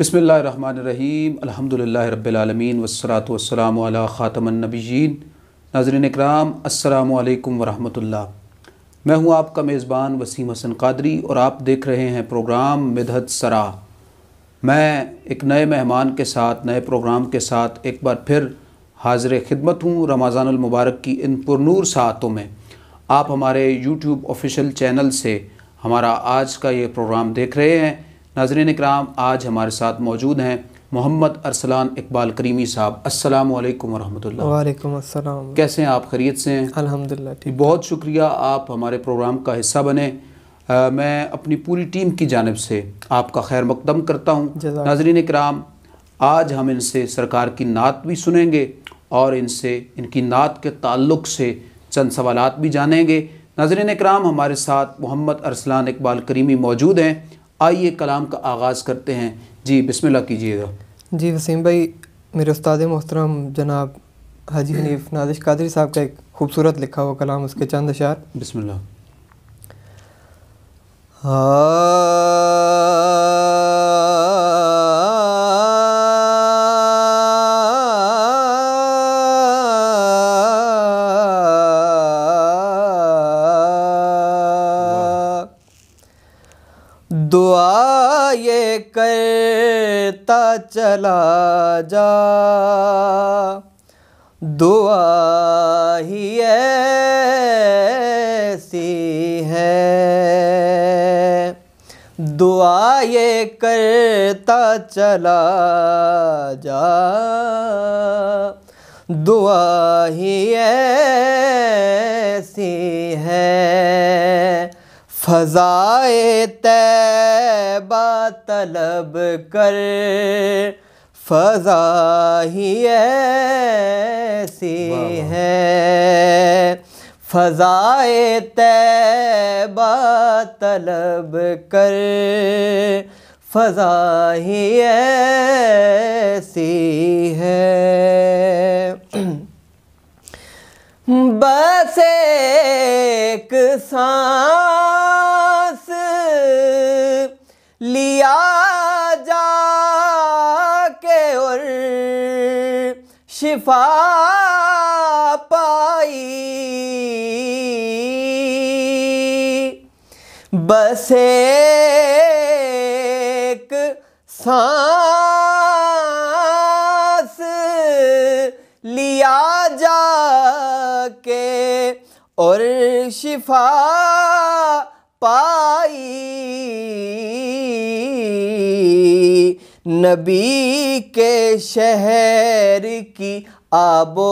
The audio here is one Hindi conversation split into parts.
बसमिल अल्हम्दुलिल्लाह रब्बिलालमीन वस्सलातु वस्सलामु अला ख़ातमन्नबिय्यीन नाजरीन इकराम अस्सलाम वालेकुम मैं हूँ आपका मेज़बान वसीम हसन कादरी और आप देख रहे हैं प्रोग्राम मिदहत सरा मैं एक नए मेहमान के साथ नए प्रोग्राम के साथ एक बार फिर हाजिर खिदमत हूँ रमज़ानमबारक की इन पुरनूर सातों में आप हमारे यूट्यूब ऑफिशियल चैनल से हमारा आज का ये प्रोग्राम देख रहे हैं नाजरन कराम आज हमारे साथ मौजूद हैं मोहम्मद अरसलान इकबाल करीमी साहब अस्सलाम वालेकुम वरहमतुल्लाह वालेकुम अस्सलाम कैसे हैं आप खरीद से हैं अल्हम्दुलिल्लाह ठीक बहुत शुक्रिया आप हमारे प्रोग्राम का हिस्सा बने आ, मैं अपनी पूरी टीम की जानब से आपका खैर मकदम करता हूँ नाजरीन कराम आज हम इनसे सरकार की नात भी सुनेंगे और इनसे इनकी नात के ताल्लुक से चंद सवाल भी जानेंगे नाजरीन कराम हमारे साथ मोहम्मद अरसलान इकबाल करीमी मौजूद हैं आइए कलाम का आगाज़ करते हैं जी बिस्मिल्लाह कीजिएगा जी वसीम भाई मेरे उस्ताद मोहतरम जनाब हाजी हनीफ नाजिश कादरी साहब का एक खूबसूरत लिखा हुआ कलाम उसके चंद अशार बिस्मिल्लाह हाँ दुआ ये करता चला जा दुआ ही ऐसी है दुआ ये करता चला जा दुआ ही ऐसी है फ़ज़ाए तैबा तलब कर फ़ज़ा ही ऐसी है फ़ज़ाए तैबा तलब कर फ़ज़ा ही ऐसी है बस एक सांस शिफा पाई बस एक सांस लिया जाके और शिफा पाई नबी के शहर की आबो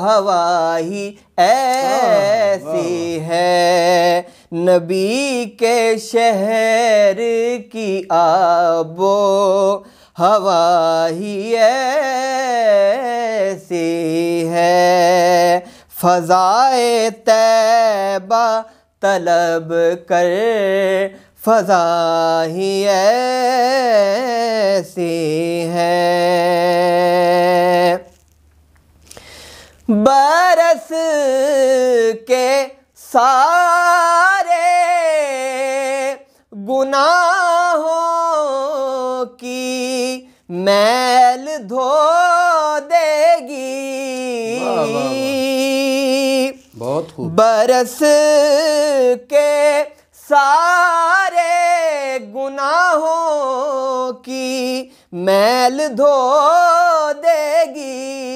हवा ही ऐसी है नबी के शहर की आबो हवा ही ऐसी है फजाए तैबा तलब कर फजा ही बरस के सारे गुनाहों की मैल धो देगी बहुत खूब बरस के सारे गुनाहों की मैल धो देगी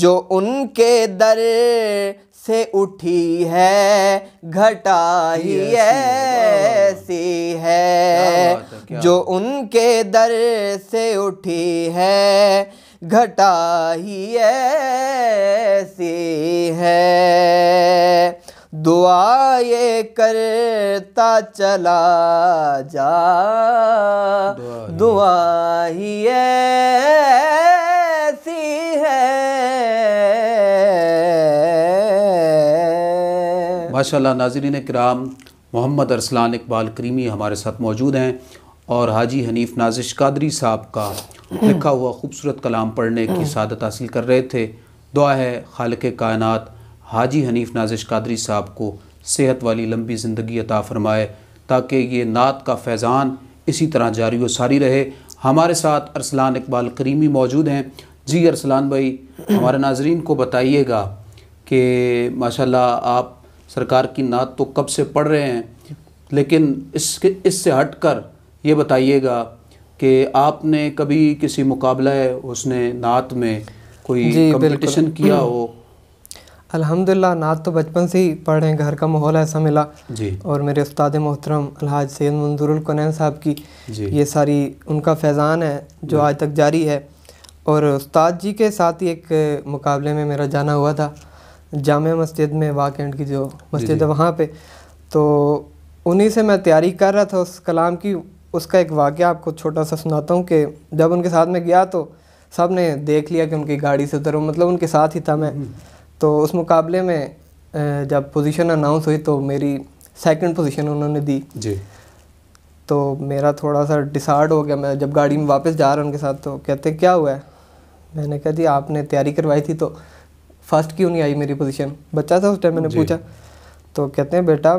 जो उनके दर से उठी है घटाई ऐसी है जो उनके दर से उठी है घटाई ऐसी है दुआ ये करता चला जा दुआ ही है माशाल्लाह नाजरीन कराम मोहम्मद अरसलान इकबाल करीमी हमारे साथ मौजूद हैं और हाजी हनीफ नाजिश कादरी साहब का लिखा हुआ खूबसूरत कलाम पढ़ने की शादत हासिल कर रहे थे दुआ है खाल के कायनत हाजी हनीफ नाजिश कादरी साहब को सेहत वाली लंबी ज़िंदगी अता फरमाए ताकि ये नात का फैज़ान इसी तरह जारी व सारी रहे हमारे साथ अरसलान इकबाल करीमी मौजूद हैं जी अरसलान भाई हमारे नाजरीन को बताइएगा कि माशाल्लाह आप सरकार की नात तो कब से पढ़ रहे हैं लेकिन इसके इससे हट कर ये बताइएगा कि आपने कभी किसी मुकाबला उसने नात में कोई कंपटीशन किया हो अल्हम्दुलिल्लाह नात तो बचपन से ही पढ़ रहे हैं घर का माहौल ऐसा मिला जी और मेरे उस्ताद मोहतरम अलहाज सैद मंजूरकनैन साहब की ये सारी उनका फैज़ान है जो आज तक जारी है और उस्ताद जी के साथ ही एक मुकाबले में मेरा जाना हुआ था जाम मस्जिद में वाक एंड की जो मस्जिद है वहाँ पे तो उन्हीं से मैं तैयारी कर रहा था उस कलाम की उसका एक वाक्य आपको छोटा सा सुनाता हूँ कि जब उनके साथ में गया तो सब ने देख लिया कि उनकी गाड़ी से उतरूँ मतलब उनके साथ ही था मैं हम्म। तो उस मुकाबले में जब पोजीशन अनाउंस हुई तो मेरी सेकंड पोजीशन उन्होंने दी जी तो मेरा थोड़ा सा डिसार्ड हो गया मैं जब गाड़ी में वापस जा रहा उनके साथ तो कहते क्या हुआ है मैंने कहा जी आपने तैयारी करवाई थी तो फर्स्ट क्यों नहीं आई मेरी पोजीशन बच्चा था उस टाइम मैंने पूछा तो कहते हैं बेटा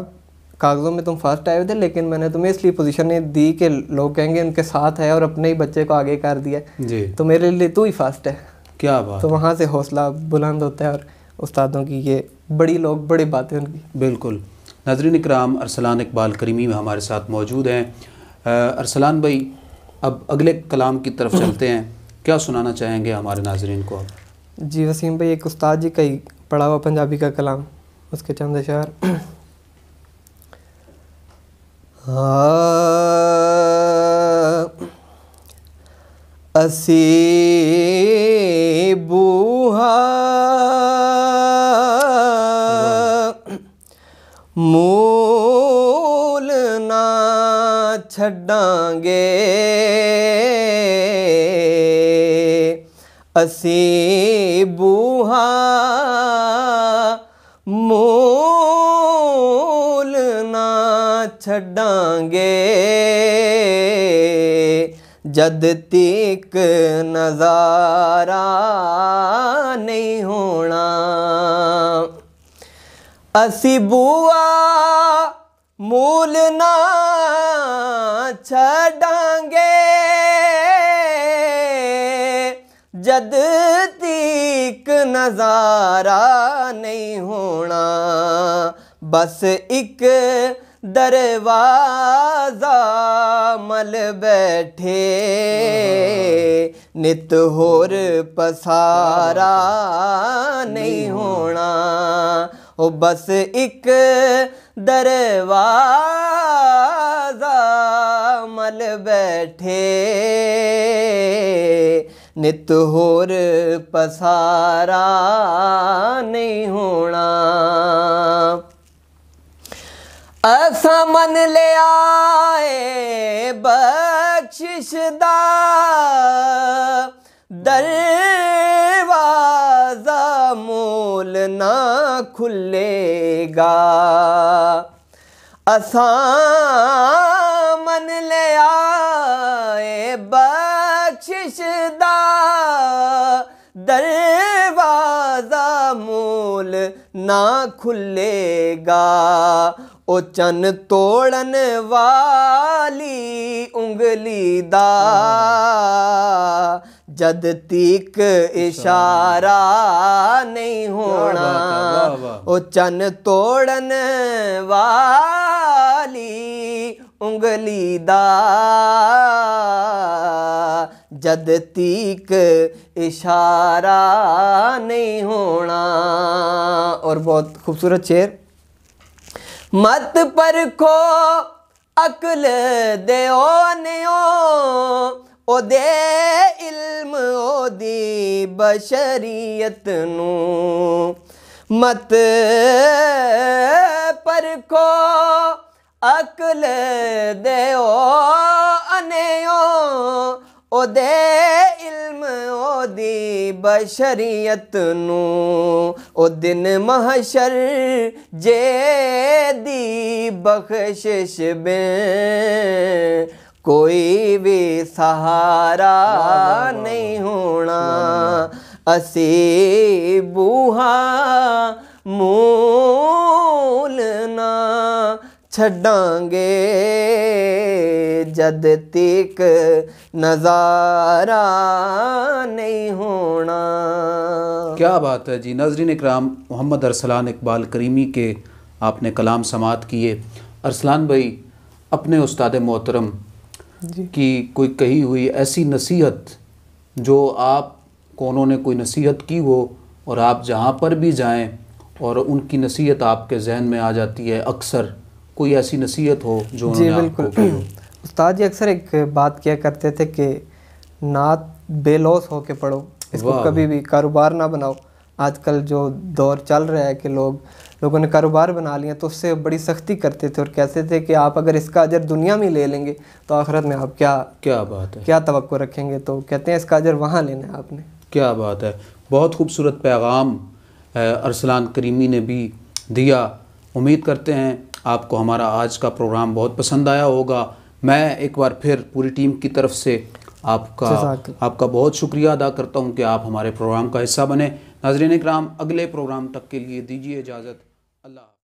कागज़ों में तुम फर्स्ट आए थे लेकिन मैंने तुम्हें इसलिए पोजीशन नहीं दी कि लोग कहेंगे उनके साथ है और अपने ही बच्चे को आगे कर दिया जी तो मेरे लिए तू ही फर्स्ट है क्या बात तो वहाँ से हौसला बुलंद होता है और उस्तादों की ये बड़ी लोग बड़ी बातें उनकी बिल्कुल नजरिन इक्राम अरसलान इकबाल करीमी में हमारे साथ मौजूद हैं अरसलान भाई अब अगले कलाम की तरफ चलते हैं क्या सुनाना चाहेंगे हमारे नाजरन को आप जी वसीम भाई एक उस्ताद जी का ही पढ़ा हुआ पंजाबी का कलाम उसके चंद शहर हाँ असी बूहा मूल ना छड़ांगे ਅਸੀਂ ਬੂਹਾ ਮੂਲ ਨਾ ਛੱਡਾਂਗੇ ਜਦ ਤੀਕ ਨਜ਼ਾਰਾ ਨਹੀਂ ਹੋਣਾ ਅਸੀਂ ਬੂਆ ਮੂਲ ਨਾ ਛੱਡਾਂਗੇ जद तीक नज़ारा नहीं होना बस एक दरवाज़ा मल बैठे हम्म। नित होर पसारा नहीं होना ओ बस एक दरवाज़ा मल बैठे ਨਿਤ ਹੋਰ ਪਸਾਰਾ ਨਹੀਂ ਹੋਣਾ ਅਸਾਂ ਮਨ ਲਿਆਏ ਏ ਬਖਸ਼ਿਸ਼ ਦਾ ਦਰਵਾਜ਼ਾ ਮੂਲ ਨਾ ਖੁੱਲੇਗਾ ਅਸਾਂ ਮਨ ਲਿਆਏ ਏ ਬਖਸ਼ਿਸ਼ ਦਾ ਦਰਵਾਜ਼ਾ ਮੂਲ ਨਾ ਖੁੱਲੇਗਾ ਉਹ ਚੰਨ ਤੋੜਨ ਵਾਲੀ ਉਂਗਲੀ ਦਾ ਜਦ ਤੀਕ ਇਸ਼ਾਰਾ ਨਹੀਂ ਹੋਣਾ ਉਹ ਚੰਨ ਤੋੜਨ ਵਾਲੀ ਉਂਗਲੀ ਦਾ ਜਦ ਤੀਕ ਇਸ਼ਾਰਾ ਨਹੀਂ ਹੋਣਾ ਔਰ ਬਹੁਤ ਖੂਬਸੂਰਤ ਚੇਰ ਮਤ ਪਰਖੋ ਅਕਲ ਦਿਓ ਨਿਓ ਉਹਦੇ ਇਲਮ ਉਹਦੀ ਬਸ਼ਰੀਅਤ ਨੂੰ ਮਤ ਪਰਖੋ ਅਕਲ ਦਿਓ ਅਨਿਓ ਉਹਦੇ ਇਲਮ ਉਹਦੀ ਬਸ਼ਰੀਅਤ ਨੂੰ ਉਹ ਦਿਨ ਮਹਸ਼ਰ ਜੇ ਦੀ ਬਖਸ਼ਿਸ਼ ਬਿਨ ਕੋਈ ਵੀ ਸਹਾਰਾ ਨਹੀਂ ਹੋਣਾ ਅਸੀਂ ਬੂਹਾ ਮੂਲ ਨਾ छड़ांगे जद तक नज़ारा नहीं होना क्या बात है जी नजरीन इक्राम मोहम्मद अरसलान इकबाल करीमी के आपने कलाम समात किए अरसलान भाई अपने उस्ताद मोहतरम की कोई कही हुई ऐसी नसीहत जो आप को उन्होंने कोई नसीहत की हो और आप जहाँ पर भी जाएं और उनकी नसीहत आपके जहन में आ जाती है अक्सर कोई ऐसी नसीहत हो जो जी बिल्कुल उस्ताद जी अक्सर एक बात किया करते थे कि नात बेलौस होके पढ़ो इसको कभी भी कारोबार ना बनाओ आजकल जो दौर चल रहा है कि लोग लोगों ने कारोबार बना लिया तो उससे बड़ी सख्ती करते थे और कहते थे कि आप अगर इसका अजर दुनिया में ले लेंगे तो आखिरत में आप क्या क्या बात है क्या तो रखेंगे तो कहते हैं इसका अजर वहाँ लेना है आपने क्या बात है बहुत खूबसूरत पैगाम अरसलान करीमी ने भी दिया उम्मीद करते हैं आपको हमारा आज का प्रोग्राम बहुत पसंद आया होगा मैं एक बार फिर पूरी टीम की तरफ से आपका आपका बहुत शुक्रिया अदा करता हूँ कि आप हमारे प्रोग्राम का हिस्सा बने नाजरीन कराम अगले प्रोग्राम तक के लिए दीजिए इजाज़त